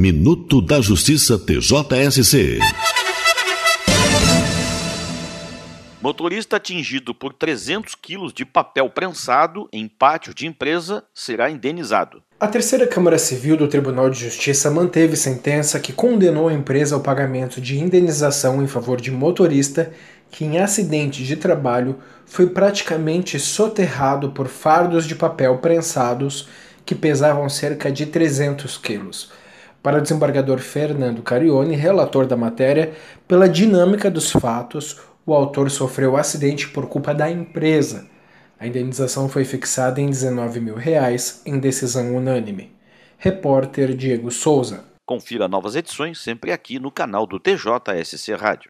Minuto da Justiça TJSC. Motorista atingido por 300 quilos de papel prensado em pátio de empresa será indenizado. A terceira Câmara Civil do Tribunal de Justiça manteve sentença que condenou a empresa ao pagamento de indenização em favor de motorista que, em acidente de trabalho, foi praticamente soterrado por fardos de papel prensados que pesavam cerca de 300 quilos para o desembargador Fernando Carione, relator da matéria, pela dinâmica dos fatos, o autor sofreu acidente por culpa da empresa. A indenização foi fixada em R$ 19 mil reais, em decisão unânime. Repórter Diego Souza. Confira novas edições sempre aqui no canal do TJSC Rádio.